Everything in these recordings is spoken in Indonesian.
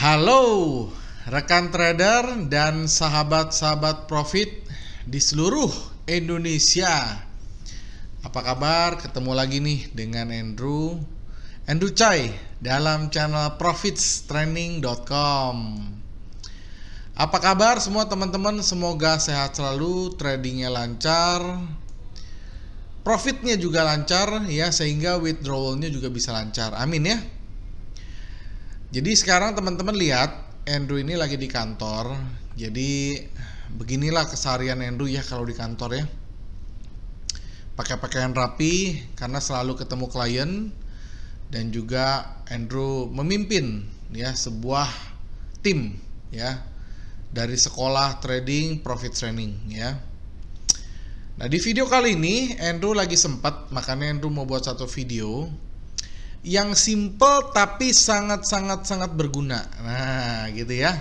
Halo rekan trader dan sahabat-sahabat profit di seluruh Indonesia. Apa kabar? Ketemu lagi nih dengan Andrew. Andrew Chai dalam channel profitstraining.com. Apa kabar semua teman-teman? Semoga sehat selalu, tradingnya lancar, profitnya juga lancar ya sehingga withdrawalnya juga bisa lancar. Amin ya. Jadi sekarang teman-teman lihat Andrew ini lagi di kantor. Jadi beginilah keseharian Andrew ya kalau di kantor ya. Pakai pakaian rapi karena selalu ketemu klien dan juga Andrew memimpin ya sebuah tim ya dari sekolah trading profit training ya. Nah, di video kali ini Andrew lagi sempat makanya Andrew mau buat satu video yang simple tapi sangat-sangat sangat berguna. Nah, gitu ya.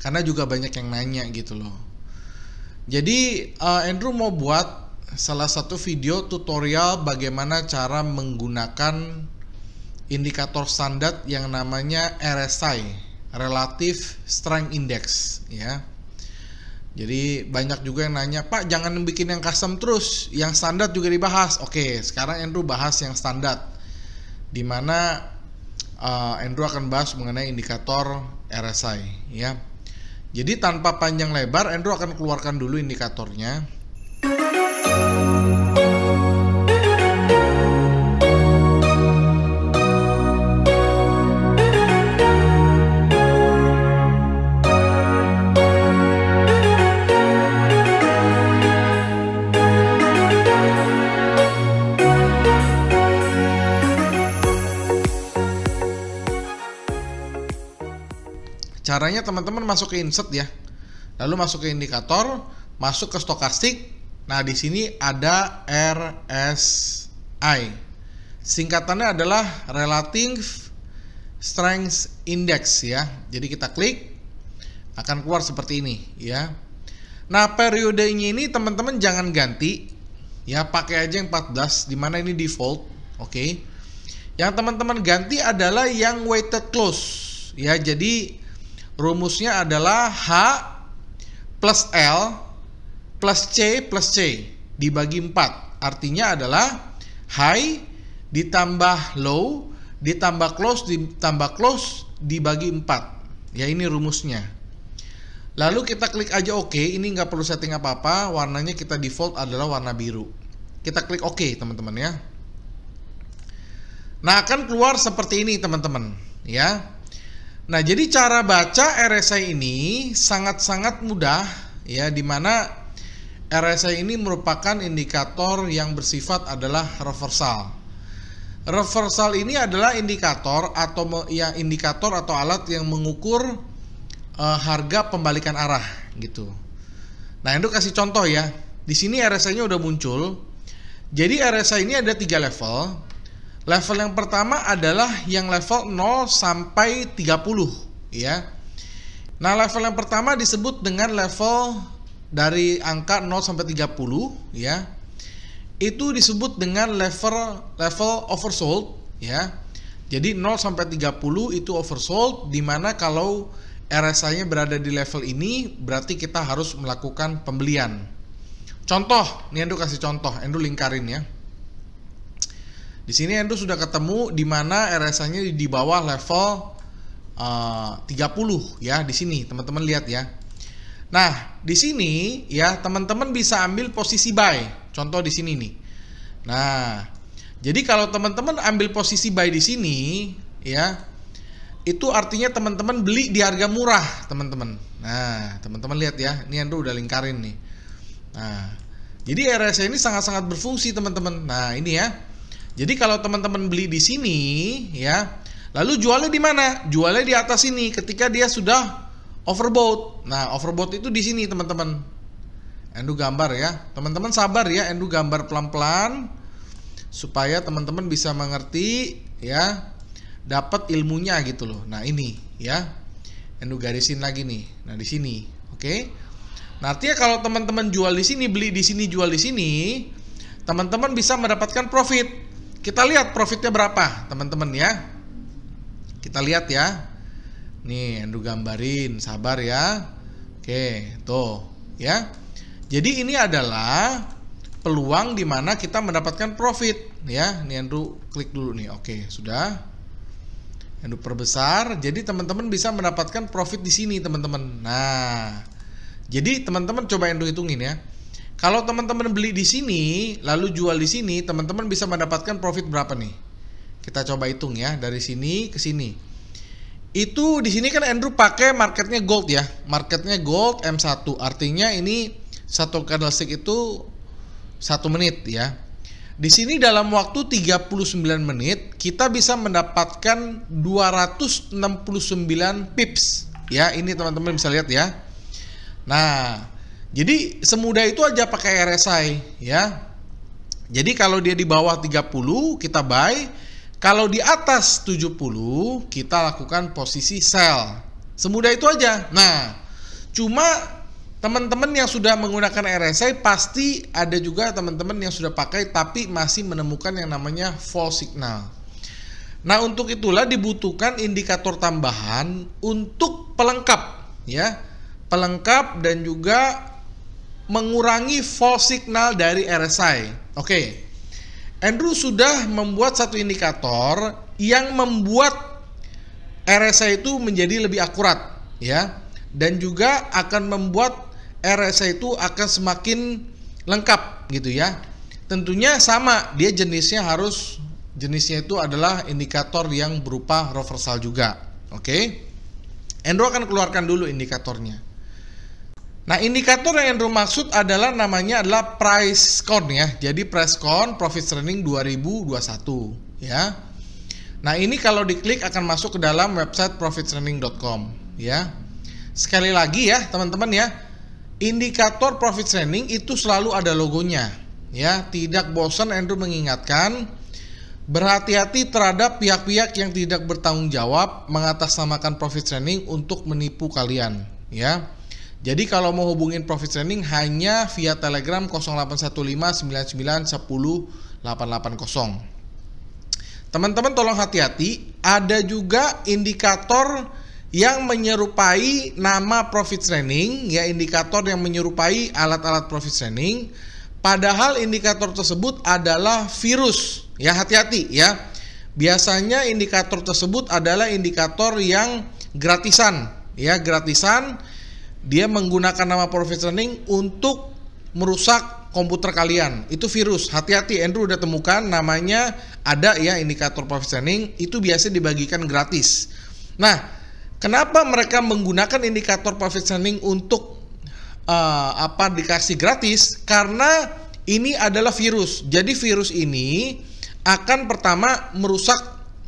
Karena juga banyak yang nanya gitu loh. Jadi uh, Andrew mau buat salah satu video tutorial bagaimana cara menggunakan indikator standar yang namanya RSI, Relative Strength Index ya. Jadi banyak juga yang nanya, Pak jangan bikin yang custom terus, yang standar juga dibahas. Oke, sekarang Andrew bahas yang standar di mana uh, Andrew akan bahas mengenai indikator RSI ya. Jadi tanpa panjang lebar Andrew akan keluarkan dulu indikatornya caranya teman-teman masuk ke insert ya. Lalu masuk ke indikator, masuk ke stokastik. Nah, di sini ada RSI. Singkatannya adalah Relative Strength Index ya. Jadi kita klik akan keluar seperti ini ya. Nah, periodenya ini teman-teman jangan ganti ya, pakai aja yang 14 di mana ini default, oke. Okay. Yang teman-teman ganti adalah yang weighted close ya. Jadi Rumusnya adalah H plus L plus C plus C dibagi 4. Artinya adalah high ditambah low ditambah close ditambah close dibagi 4. Ya ini rumusnya. Lalu kita klik aja oke, OK. ini nggak perlu setting apa-apa, warnanya kita default adalah warna biru. Kita klik oke OK, teman-teman ya. Nah akan keluar seperti ini teman-teman ya. Nah, jadi cara baca RSI ini sangat-sangat mudah ya di mana RSI ini merupakan indikator yang bersifat adalah reversal. Reversal ini adalah indikator atau ya indikator atau alat yang mengukur uh, harga pembalikan arah gitu. Nah, itu kasih contoh ya. Di sini RSI-nya udah muncul. Jadi RSI ini ada tiga level. Level yang pertama adalah yang level 0 sampai 30 ya. Nah, level yang pertama disebut dengan level dari angka 0 sampai 30 ya. Itu disebut dengan level level oversold ya. Jadi 0 sampai 30 itu oversold di mana kalau RSI-nya berada di level ini berarti kita harus melakukan pembelian. Contoh, nih Endo kasih contoh, Endo lingkarin ya. Di sini Endo sudah ketemu di mana RSI-nya di bawah level eh, uh, 30 ya di sini teman-teman lihat ya. Nah, di sini ya teman-teman bisa ambil posisi buy. Contoh di sini nih. Nah, jadi kalau teman-teman ambil posisi buy di sini ya itu artinya teman-teman beli di harga murah, teman-teman. Nah, teman-teman lihat ya, ini Endo udah lingkarin nih. Nah, jadi RSI ini sangat-sangat berfungsi, teman-teman. Nah, ini ya jadi kalau teman-teman beli di sini ya, lalu jualnya di mana? Jualnya di atas sini. ketika dia sudah overbought. Nah, overbought itu di sini teman-teman. Endu gambar ya. Teman-teman sabar ya, endu gambar pelan-pelan supaya teman-teman bisa mengerti ya, dapat ilmunya gitu loh. Nah, ini ya. Endu garisin lagi nih. Nah, di sini. Oke. Okay? Nah, artinya kalau teman-teman jual di sini, beli di sini, jual di sini, teman-teman bisa mendapatkan profit kita lihat profitnya berapa, teman-teman ya. Kita lihat ya. Nih, Andrew gambarin, sabar ya. Oke, tuh ya. Jadi ini adalah peluang di mana kita mendapatkan profit ya. Nih Andrew klik dulu nih. Oke, sudah. Andrew perbesar. Jadi teman-teman bisa mendapatkan profit di sini, teman-teman. Nah, jadi teman-teman coba Andrew hitungin ya. Kalau teman-teman beli di sini, lalu jual di sini, teman-teman bisa mendapatkan profit berapa nih? Kita coba hitung ya dari sini ke sini. Itu di sini kan Andrew pakai marketnya gold ya, marketnya gold M1. Artinya ini satu candlestick itu satu menit ya. Di sini dalam waktu 39 menit kita bisa mendapatkan 269 pips ya. Ini teman-teman bisa lihat ya. Nah, jadi semudah itu aja pakai RSI ya. Jadi kalau dia di bawah 30 kita buy, kalau di atas 70 kita lakukan posisi sell. Semudah itu aja. Nah, cuma teman-teman yang sudah menggunakan RSI pasti ada juga teman-teman yang sudah pakai tapi masih menemukan yang namanya false signal. Nah, untuk itulah dibutuhkan indikator tambahan untuk pelengkap ya. Pelengkap dan juga mengurangi false signal dari RSI. Oke. Okay. Andrew sudah membuat satu indikator yang membuat RSI itu menjadi lebih akurat ya dan juga akan membuat RSI itu akan semakin lengkap gitu ya. Tentunya sama, dia jenisnya harus jenisnya itu adalah indikator yang berupa reversal juga. Oke. Okay? Andrew akan keluarkan dulu indikatornya. Nah, indikator yang Andrew maksud adalah namanya adalah price con ya. Jadi price con profit earning 2021 ya. Nah, ini kalau diklik akan masuk ke dalam website profitearning.com ya. Sekali lagi ya, teman-teman ya. Indikator profit earning itu selalu ada logonya ya. Tidak bosan Andrew mengingatkan berhati-hati terhadap pihak-pihak yang tidak bertanggung jawab mengatasnamakan profit earning untuk menipu kalian ya jadi kalau mau hubungin Profit Training hanya via Telegram 081599108880. Teman-teman tolong hati-hati, ada juga indikator yang menyerupai nama Profit Training, ya indikator yang menyerupai alat-alat Profit Training. Padahal indikator tersebut adalah virus. Ya hati-hati ya. Biasanya indikator tersebut adalah indikator yang gratisan, ya gratisan dia menggunakan nama profit learning untuk merusak komputer kalian. Itu virus. Hati-hati, Andrew udah temukan namanya ada ya indikator profit learning itu biasa dibagikan gratis. Nah, kenapa mereka menggunakan indikator profit learning untuk uh, apa dikasih gratis? Karena ini adalah virus. Jadi virus ini akan pertama merusak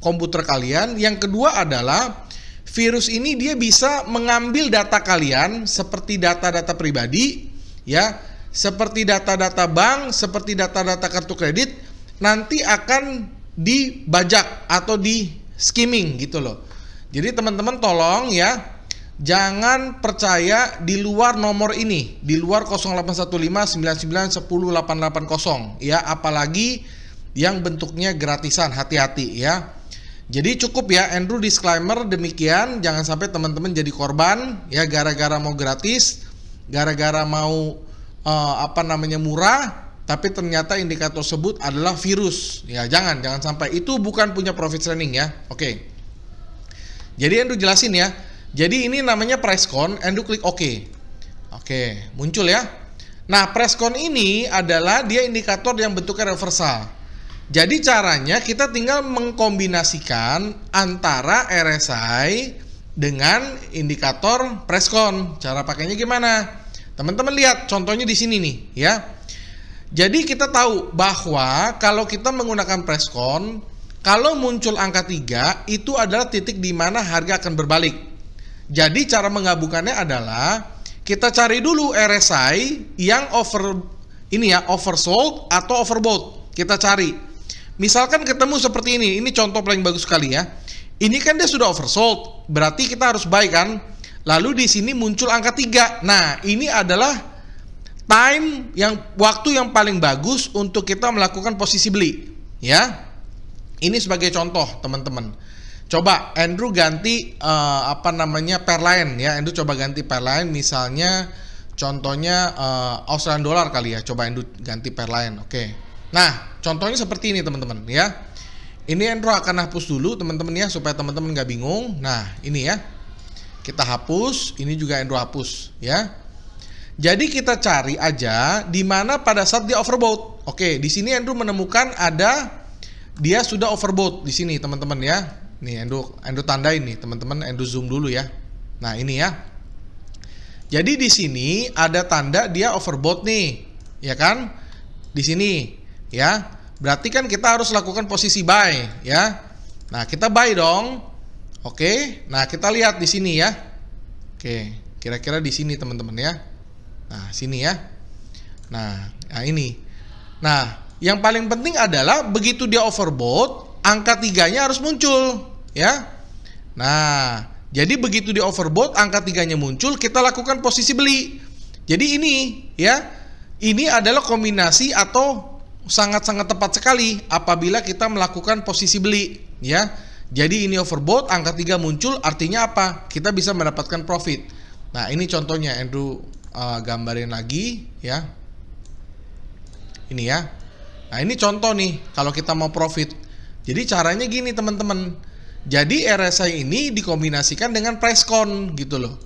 komputer kalian, yang kedua adalah virus ini dia bisa mengambil data kalian seperti data-data pribadi ya, seperti data-data bank, seperti data-data kartu kredit nanti akan dibajak atau di skimming gitu loh. Jadi teman-teman tolong ya jangan percaya di luar nomor ini, di luar 0815 ya, apalagi yang bentuknya gratisan, hati-hati ya. Jadi cukup ya Andrew disclaimer demikian jangan sampai teman-teman jadi korban ya gara-gara mau gratis, gara-gara mau uh, apa namanya murah tapi ternyata indikator tersebut adalah virus. Ya jangan jangan sampai itu bukan punya profit training ya. Oke. Jadi Andrew jelasin ya. Jadi ini namanya price con, Andrew klik oke. OK. Oke, muncul ya. Nah, price con ini adalah dia indikator yang bentuknya reversal. Jadi caranya kita tinggal mengkombinasikan antara RSI dengan indikator preskon. Cara pakainya gimana? Teman-teman lihat contohnya di sini nih ya. Jadi kita tahu bahwa kalau kita menggunakan preskon, kalau muncul angka 3 itu adalah titik di mana harga akan berbalik. Jadi cara menggabungkannya adalah kita cari dulu RSI yang over ini ya oversold atau overbought. Kita cari Misalkan ketemu seperti ini, ini contoh paling bagus sekali ya. Ini kan dia sudah oversold, berarti kita harus buy kan? Lalu di sini muncul angka 3. Nah, ini adalah time yang waktu yang paling bagus untuk kita melakukan posisi beli, ya. Ini sebagai contoh, teman-teman. Coba Andrew ganti uh, apa namanya per lain ya. Andrew coba ganti per lain, misalnya contohnya uh, Australian dollar kali ya. Coba Andrew ganti per lain, Oke. Okay. Nah, contohnya seperti ini teman-teman ya. Ini Endro akan hapus dulu teman-teman ya supaya teman-teman nggak bingung. Nah, ini ya. Kita hapus, ini juga Endro hapus ya. Jadi kita cari aja di mana pada saat dia overbought. Oke, di sini Andrew menemukan ada dia sudah overbought di sini teman-teman ya. Nih Andrew, Andrew tanda ini teman-teman, Andrew zoom dulu ya. Nah, ini ya. Jadi di sini ada tanda dia overbought nih, ya kan? Di sini ya berarti kan kita harus lakukan posisi buy ya nah kita buy dong oke nah kita lihat di sini ya oke kira-kira di sini teman-teman ya nah sini ya nah, nah ini nah yang paling penting adalah begitu dia overbought angka tiganya harus muncul ya nah jadi begitu di overbought angka tiganya muncul kita lakukan posisi beli jadi ini ya ini adalah kombinasi atau sangat-sangat tepat sekali apabila kita melakukan posisi beli ya. Jadi ini overbought, angka 3 muncul artinya apa? Kita bisa mendapatkan profit. Nah, ini contohnya Andrew uh, gambarin lagi ya. Ini ya. Nah, ini contoh nih kalau kita mau profit. Jadi caranya gini, teman-teman. Jadi RSI ini dikombinasikan dengan presscon gitu loh.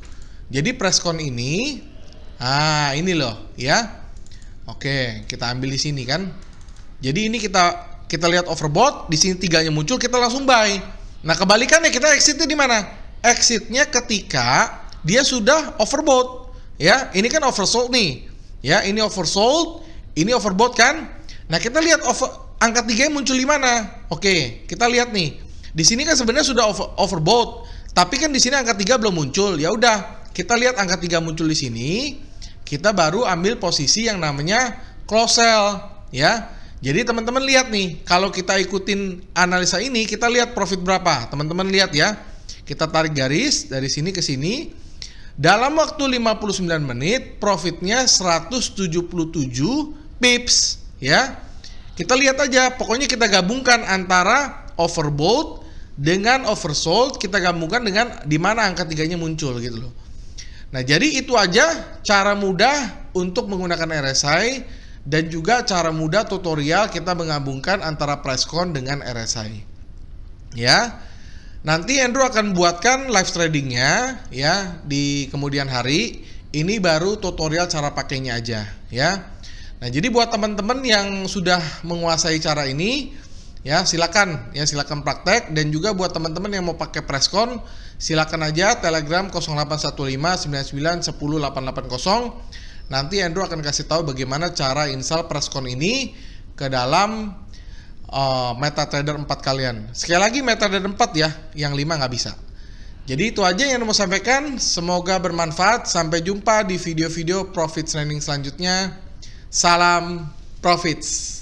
Jadi presscon ini ah ini loh ya. Oke, kita ambil di sini kan. Jadi ini kita kita lihat overbought, di sini tiganya muncul, kita langsung buy. Nah, kebalikannya kita exitnya di mana? Exitnya ketika dia sudah overbought. Ya, ini kan oversold nih. Ya, ini oversold, ini overbought kan? Nah, kita lihat over, angka tiga muncul di mana? Oke, kita lihat nih. Di sini kan sebenarnya sudah over, overbought, tapi kan di sini angka tiga belum muncul. Ya udah, kita lihat angka tiga muncul di sini. Kita baru ambil posisi yang namanya close sell, ya. Jadi teman-teman lihat nih, kalau kita ikutin analisa ini, kita lihat profit berapa. Teman-teman lihat ya. Kita tarik garis dari sini ke sini. Dalam waktu 59 menit, profitnya 177 pips ya. Kita lihat aja, pokoknya kita gabungkan antara overbought dengan oversold, kita gabungkan dengan di mana angka tiganya muncul gitu loh. Nah, jadi itu aja cara mudah untuk menggunakan RSI dan juga cara mudah tutorial kita menggabungkan antara preskon dengan RSI. Ya. Nanti Andrew akan buatkan live tradingnya ya di kemudian hari. Ini baru tutorial cara pakainya aja ya. Nah, jadi buat teman-teman yang sudah menguasai cara ini ya silakan ya silakan praktek dan juga buat teman-teman yang mau pakai preskon, silakan aja Telegram 0815 99 Nanti Andrew akan kasih tahu bagaimana cara install Prescon ini ke dalam uh, MetaTrader 4 kalian. Sekali lagi MetaTrader 4 ya, yang 5 nggak bisa. Jadi itu aja yang mau sampaikan. Semoga bermanfaat. Sampai jumpa di video-video profit training selanjutnya. Salam profits.